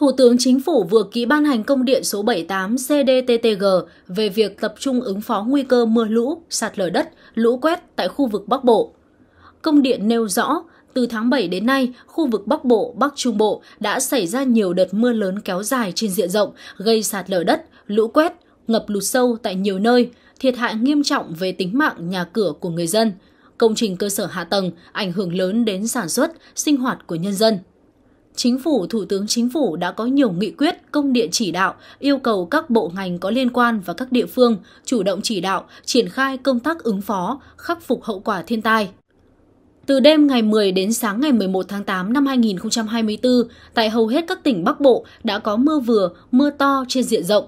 Thủ tướng Chính phủ vừa ký ban hành công điện số 78 CDTTG về việc tập trung ứng phó nguy cơ mưa lũ, sạt lở đất, lũ quét tại khu vực Bắc Bộ. Công điện nêu rõ, từ tháng 7 đến nay, khu vực Bắc Bộ, Bắc Trung Bộ đã xảy ra nhiều đợt mưa lớn kéo dài trên diện rộng, gây sạt lở đất, lũ quét, ngập lụt sâu tại nhiều nơi, thiệt hại nghiêm trọng về tính mạng nhà cửa của người dân, công trình cơ sở hạ tầng, ảnh hưởng lớn đến sản xuất, sinh hoạt của nhân dân. Chính phủ, Thủ tướng Chính phủ đã có nhiều nghị quyết, công điện chỉ đạo, yêu cầu các bộ ngành có liên quan và các địa phương chủ động chỉ đạo, triển khai công tác ứng phó, khắc phục hậu quả thiên tai. Từ đêm ngày 10 đến sáng ngày 11 tháng 8 năm 2024, tại hầu hết các tỉnh Bắc Bộ đã có mưa vừa, mưa to trên diện rộng.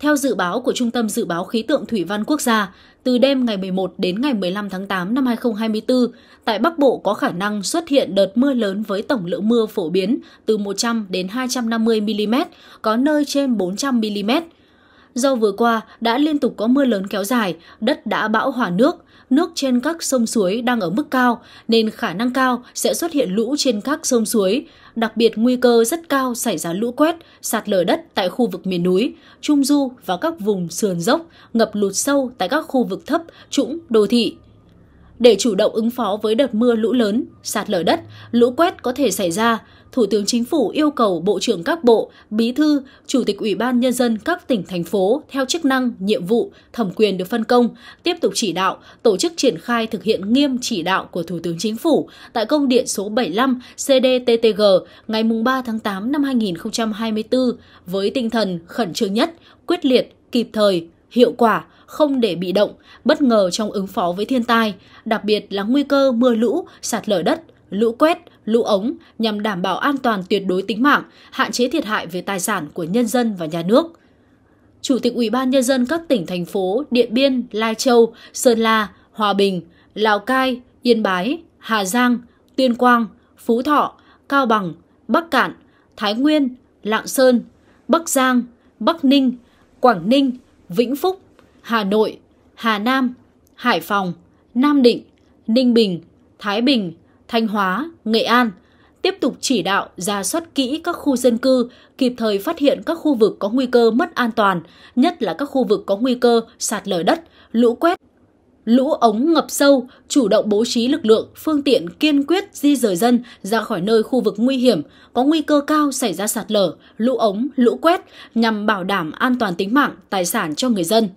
Theo dự báo của Trung tâm Dự báo Khí tượng Thủy văn Quốc gia, từ đêm ngày 11 đến ngày 15 tháng 8 năm 2024, tại Bắc Bộ có khả năng xuất hiện đợt mưa lớn với tổng lượng mưa phổ biến từ 100 đến 250 mm, có nơi trên 400 mm. Do vừa qua đã liên tục có mưa lớn kéo dài, đất đã bão hòa nước, nước trên các sông suối đang ở mức cao nên khả năng cao sẽ xuất hiện lũ trên các sông suối, đặc biệt nguy cơ rất cao xảy ra lũ quét, sạt lở đất tại khu vực miền núi, trung du và các vùng sườn dốc, ngập lụt sâu tại các khu vực thấp, trũng, đô thị. Để chủ động ứng phó với đợt mưa lũ lớn, sạt lở đất, lũ quét có thể xảy ra, Thủ tướng Chính phủ yêu cầu Bộ trưởng các bộ, Bí thư, Chủ tịch Ủy ban Nhân dân các tỉnh, thành phố theo chức năng, nhiệm vụ, thẩm quyền được phân công, tiếp tục chỉ đạo, tổ chức triển khai thực hiện nghiêm chỉ đạo của Thủ tướng Chính phủ tại công điện số 75 CDTTG ngày 3 tháng 8 năm 2024 với tinh thần khẩn trương nhất, quyết liệt, kịp thời, hiệu quả, không để bị động, bất ngờ trong ứng phó với thiên tai, đặc biệt là nguy cơ mưa lũ, sạt lở đất, lũ quét, lũ ống nhằm đảm bảo an toàn tuyệt đối tính mạng, hạn chế thiệt hại về tài sản của nhân dân và nhà nước. Chủ tịch Ủy ban nhân dân các tỉnh thành phố Điện Biên, Lai Châu, Sơn La, Hòa Bình, Lào Cai, Yên Bái, Hà Giang, Tuyên Quang, Phú Thọ, Cao Bằng, Bắc Cạn, Thái Nguyên, Lạng Sơn, Bắc Giang, Bắc Ninh, Quảng Ninh, Vĩnh Phúc, Hà Nội, Hà Nam, Hải Phòng, Nam Định, Ninh Bình, Thái Bình, Thanh Hóa, Nghệ An tiếp tục chỉ đạo ra soát kỹ các khu dân cư, kịp thời phát hiện các khu vực có nguy cơ mất an toàn, nhất là các khu vực có nguy cơ sạt lở đất, lũ quét, lũ ống ngập sâu, chủ động bố trí lực lượng, phương tiện kiên quyết di rời dân ra khỏi nơi khu vực nguy hiểm, có nguy cơ cao xảy ra sạt lở, lũ ống, lũ quét nhằm bảo đảm an toàn tính mạng, tài sản cho người dân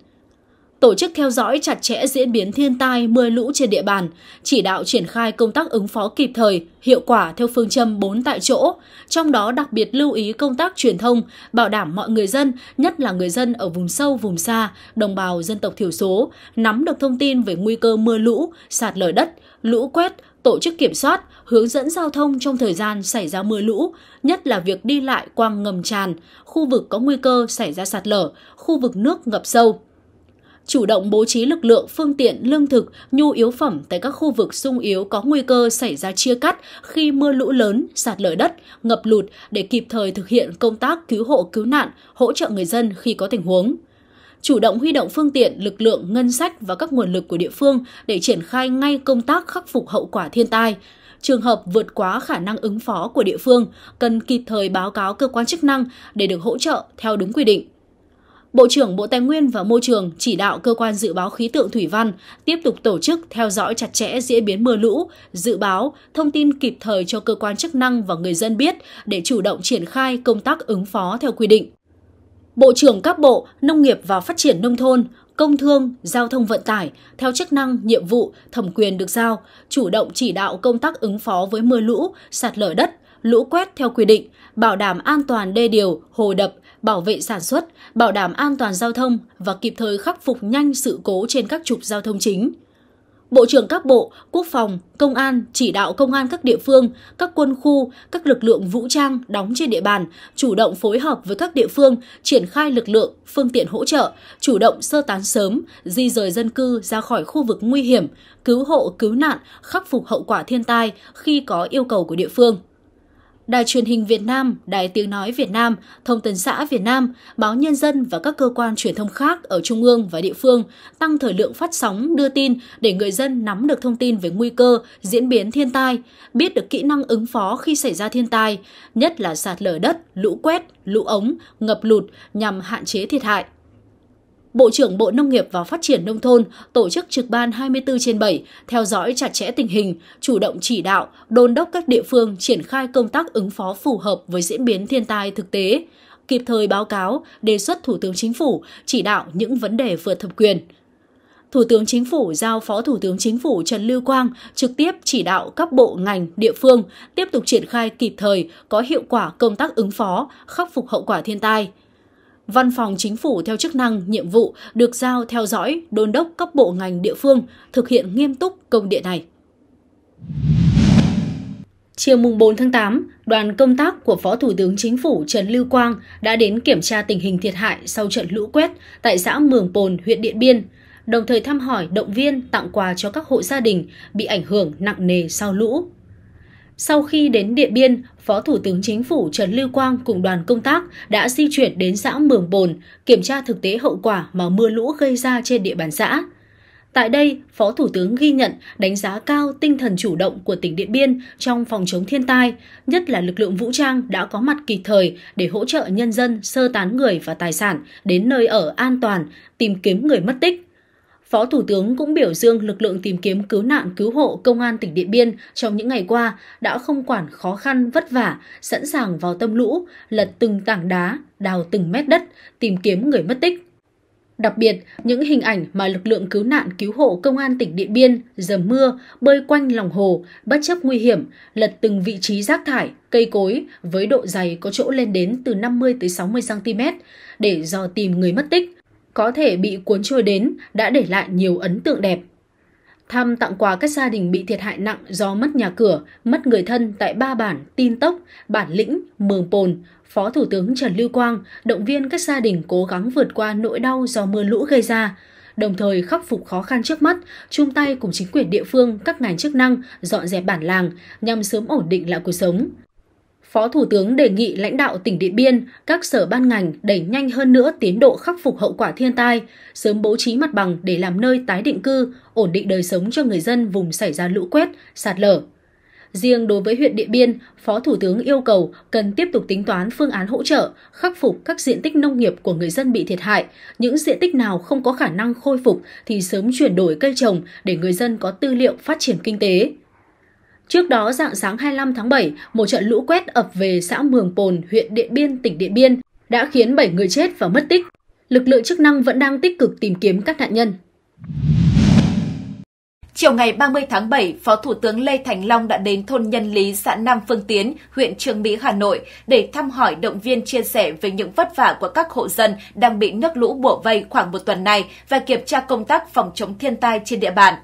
tổ chức theo dõi chặt chẽ diễn biến thiên tai, mưa lũ trên địa bàn, chỉ đạo triển khai công tác ứng phó kịp thời, hiệu quả theo phương châm 4 tại chỗ, trong đó đặc biệt lưu ý công tác truyền thông, bảo đảm mọi người dân, nhất là người dân ở vùng sâu, vùng xa, đồng bào dân tộc thiểu số, nắm được thông tin về nguy cơ mưa lũ, sạt lở đất, lũ quét, tổ chức kiểm soát, hướng dẫn giao thông trong thời gian xảy ra mưa lũ, nhất là việc đi lại qua ngầm tràn, khu vực có nguy cơ xảy ra sạt lở, khu vực nước ngập sâu chủ động bố trí lực lượng, phương tiện, lương thực, nhu yếu phẩm tại các khu vực sung yếu có nguy cơ xảy ra chia cắt khi mưa lũ lớn, sạt lở đất, ngập lụt để kịp thời thực hiện công tác cứu hộ cứu nạn, hỗ trợ người dân khi có tình huống chủ động huy động phương tiện, lực lượng, ngân sách và các nguồn lực của địa phương để triển khai ngay công tác khắc phục hậu quả thiên tai. Trường hợp vượt quá khả năng ứng phó của địa phương, cần kịp thời báo cáo cơ quan chức năng để được hỗ trợ theo đúng quy định. Bộ trưởng Bộ Tài nguyên và Môi trường chỉ đạo cơ quan dự báo khí tượng thủy văn tiếp tục tổ chức theo dõi chặt chẽ diễn biến mưa lũ, dự báo, thông tin kịp thời cho cơ quan chức năng và người dân biết để chủ động triển khai công tác ứng phó theo quy định. Bộ trưởng các bộ Nông nghiệp và Phát triển Nông thôn, Công thương, Giao thông vận tải, theo chức năng, nhiệm vụ, thẩm quyền được giao, chủ động chỉ đạo công tác ứng phó với mưa lũ, sạt lở đất, lũ quét theo quy định, bảo đảm an toàn đê điều, hồ đập, bảo vệ sản xuất, bảo đảm an toàn giao thông và kịp thời khắc phục nhanh sự cố trên các trục giao thông chính. Bộ trưởng các bộ, quốc phòng, công an chỉ đạo công an các địa phương, các quân khu, các lực lượng vũ trang đóng trên địa bàn chủ động phối hợp với các địa phương triển khai lực lượng, phương tiện hỗ trợ, chủ động sơ tán sớm, di rời dân cư ra khỏi khu vực nguy hiểm, cứu hộ cứu nạn, khắc phục hậu quả thiên tai khi có yêu cầu của địa phương. Đài truyền hình Việt Nam, Đài tiếng nói Việt Nam, Thông tấn xã Việt Nam, Báo Nhân dân và các cơ quan truyền thông khác ở trung ương và địa phương tăng thời lượng phát sóng đưa tin để người dân nắm được thông tin về nguy cơ, diễn biến thiên tai, biết được kỹ năng ứng phó khi xảy ra thiên tai, nhất là sạt lở đất, lũ quét, lũ ống, ngập lụt nhằm hạn chế thiệt hại. Bộ trưởng Bộ Nông nghiệp và Phát triển Nông thôn tổ chức trực ban 24 trên 7, theo dõi chặt chẽ tình hình, chủ động chỉ đạo, đôn đốc các địa phương triển khai công tác ứng phó phù hợp với diễn biến thiên tai thực tế, kịp thời báo cáo, đề xuất Thủ tướng Chính phủ chỉ đạo những vấn đề vượt thẩm quyền. Thủ tướng Chính phủ giao Phó Thủ tướng Chính phủ Trần Lưu Quang trực tiếp chỉ đạo các bộ ngành, địa phương tiếp tục triển khai kịp thời, có hiệu quả công tác ứng phó, khắc phục hậu quả thiên tai – Văn phòng Chính phủ theo chức năng, nhiệm vụ được giao theo dõi, đôn đốc các bộ ngành địa phương thực hiện nghiêm túc công điện này. Chiều mùng 4 tháng 8, đoàn công tác của Phó Thủ tướng Chính phủ Trần Lưu Quang đã đến kiểm tra tình hình thiệt hại sau trận lũ quét tại xã Mường Pồn, huyện Điện Biên, đồng thời thăm hỏi động viên tặng quà cho các hộ gia đình bị ảnh hưởng nặng nề sau lũ. Sau khi đến Điện Biên, Phó Thủ tướng Chính phủ Trần Lưu Quang cùng đoàn công tác đã di chuyển đến xã Mường Bồn kiểm tra thực tế hậu quả mà mưa lũ gây ra trên địa bàn xã. Tại đây, Phó Thủ tướng ghi nhận đánh giá cao tinh thần chủ động của tỉnh Điện Biên trong phòng chống thiên tai, nhất là lực lượng vũ trang đã có mặt kịp thời để hỗ trợ nhân dân sơ tán người và tài sản đến nơi ở an toàn, tìm kiếm người mất tích Phó Thủ tướng cũng biểu dương lực lượng tìm kiếm cứu nạn cứu hộ Công an tỉnh Điện Biên trong những ngày qua đã không quản khó khăn vất vả, sẵn sàng vào tâm lũ, lật từng tảng đá, đào từng mét đất, tìm kiếm người mất tích. Đặc biệt, những hình ảnh mà lực lượng cứu nạn cứu hộ công an tỉnh Điện Biên dầm mưa, bơi quanh lòng hồ, bất chấp nguy hiểm, lật từng vị trí rác thải, cây cối với độ dày có chỗ lên đến từ 50 tới 60 cm để dò tìm người mất tích, có thể bị cuốn trôi đến đã để lại nhiều ấn tượng đẹp. Thăm tặng quà các gia đình bị thiệt hại nặng do mất nhà cửa, mất người thân tại ba bản Tin Tốc, Bản Lĩnh, Mường Pồn, Phó Thủ tướng Trần Lưu Quang động viên các gia đình cố gắng vượt qua nỗi đau do mưa lũ gây ra, đồng thời khắc phục khó khăn trước mắt, chung tay cùng chính quyền địa phương, các ngành chức năng dọn dẹp bản làng nhằm sớm ổn định lại cuộc sống. Phó Thủ tướng đề nghị lãnh đạo tỉnh Điện Biên, các sở ban ngành đẩy nhanh hơn nữa tiến độ khắc phục hậu quả thiên tai, sớm bố trí mặt bằng để làm nơi tái định cư, ổn định đời sống cho người dân vùng xảy ra lũ quét, sạt lở. Riêng đối với huyện Điện Biên, Phó Thủ tướng yêu cầu cần tiếp tục tính toán phương án hỗ trợ, khắc phục các diện tích nông nghiệp của người dân bị thiệt hại. Những diện tích nào không có khả năng khôi phục thì sớm chuyển đổi cây trồng để người dân có tư liệu phát triển kinh tế. Trước đó, dạng sáng 25 tháng 7, một trận lũ quét ập về xã Mường Pồn, huyện Điện Biên, tỉnh Điện Biên đã khiến 7 người chết và mất tích. Lực lượng chức năng vẫn đang tích cực tìm kiếm các nạn nhân. Chiều ngày 30 tháng 7, Phó Thủ tướng Lê Thành Long đã đến thôn Nhân Lý, xã Nam Phương Tiến, huyện Trương Mỹ, Hà Nội để thăm hỏi động viên chia sẻ về những vất vả của các hộ dân đang bị nước lũ bủa vây khoảng một tuần này và kiểm tra công tác phòng chống thiên tai trên địa bàn.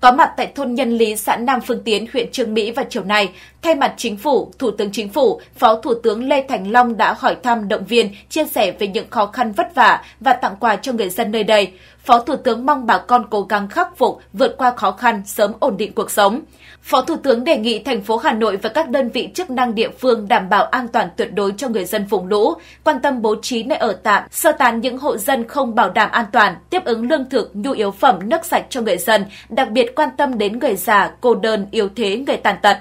Có mặt tại thôn Nhân Lý, xã Nam Phương Tiến, huyện Trương Mỹ vào chiều nay, thay mặt Chính phủ, Thủ tướng Chính phủ, Phó Thủ tướng Lê Thành Long đã hỏi thăm động viên, chia sẻ về những khó khăn vất vả và tặng quà cho người dân nơi đây. Phó Thủ tướng mong bà con cố gắng khắc phục, vượt qua khó khăn, sớm ổn định cuộc sống. Phó Thủ tướng đề nghị thành phố Hà Nội và các đơn vị chức năng địa phương đảm bảo an toàn tuyệt đối cho người dân vùng lũ, quan tâm bố trí nơi ở tạm, sơ tán những hộ dân không bảo đảm an toàn, tiếp ứng lương thực, nhu yếu phẩm, nước sạch cho người dân, đặc biệt quan tâm đến người già, cô đơn, yếu thế, người tàn tật.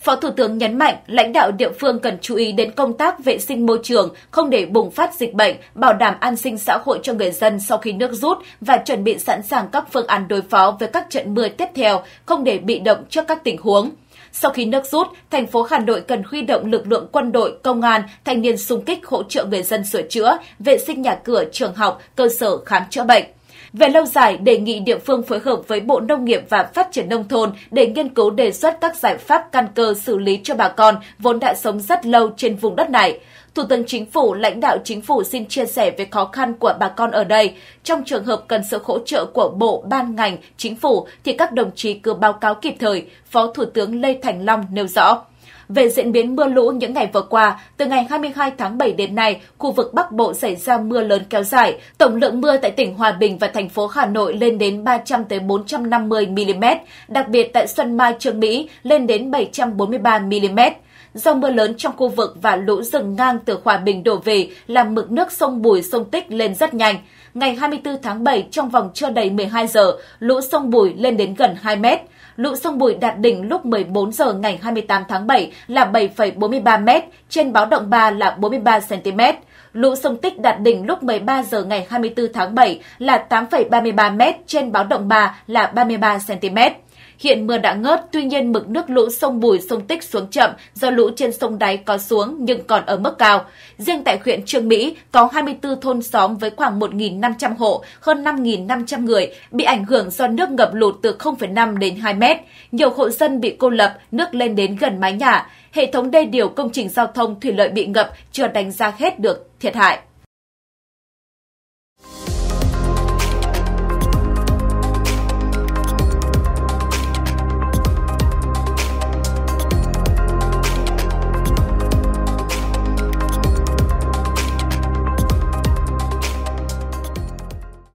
Phó Thủ tướng nhấn mạnh lãnh đạo địa phương cần chú ý đến công tác vệ sinh môi trường, không để bùng phát dịch bệnh, bảo đảm an sinh xã hội cho người dân sau khi nước rút và chuẩn bị sẵn sàng các phương án đối phó với các trận mưa tiếp theo, không để bị động trước các tình huống. Sau khi nước rút, thành phố Hà Nội cần huy động lực lượng quân đội, công an, thanh niên xung kích hỗ trợ người dân sửa chữa, vệ sinh nhà cửa, trường học, cơ sở khám chữa bệnh. Về lâu dài, đề nghị địa phương phối hợp với Bộ Nông nghiệp và Phát triển Nông thôn để nghiên cứu đề xuất các giải pháp căn cơ xử lý cho bà con vốn đã sống rất lâu trên vùng đất này. Thủ tướng Chính phủ, lãnh đạo Chính phủ xin chia sẻ về khó khăn của bà con ở đây. Trong trường hợp cần sự hỗ trợ của Bộ, Ban ngành, Chính phủ thì các đồng chí cứ báo cáo kịp thời, Phó Thủ tướng Lê Thành Long nêu rõ. Về diễn biến mưa lũ những ngày vừa qua, từ ngày 22 tháng 7 đến nay, khu vực Bắc Bộ xảy ra mưa lớn kéo dài. Tổng lượng mưa tại tỉnh Hòa Bình và thành phố Hà Nội lên đến 300 tới 450 mm, đặc biệt tại Xuân Mai Trương Mỹ lên đến 743 mm. Do mưa lớn trong khu vực và lũ rừng ngang từ Hòa Bình đổ về làm mực nước sông Bùi sông Tích lên rất nhanh. Ngày 24 tháng 7 trong vòng chưa đầy 12 giờ, lũ sông Bùi lên đến gần 2 mét lũ sông Bùi đạt đỉnh lúc 14 giờ ngày 28 tháng 7 là 7,43 m, trên báo động 3 là 43 cm. Lũ sông Tích đạt đỉnh lúc 13 giờ ngày 24 tháng 7 là 8,33 m, trên báo động 3 là 33 cm. Hiện mưa đã ngớt, tuy nhiên mực nước lũ sông Bùi, sông Tích xuống chậm do lũ trên sông đáy có xuống nhưng còn ở mức cao. Riêng tại huyện Trương Mỹ có 24 thôn xóm với khoảng 1.500 hộ, hơn 5.500 người bị ảnh hưởng do nước ngập lụt từ 0,5 đến 2 mét. Nhiều hộ dân bị cô lập, nước lên đến gần mái nhà. Hệ thống đê điều công trình giao thông thủy lợi bị ngập chưa đánh giá hết được thiệt hại.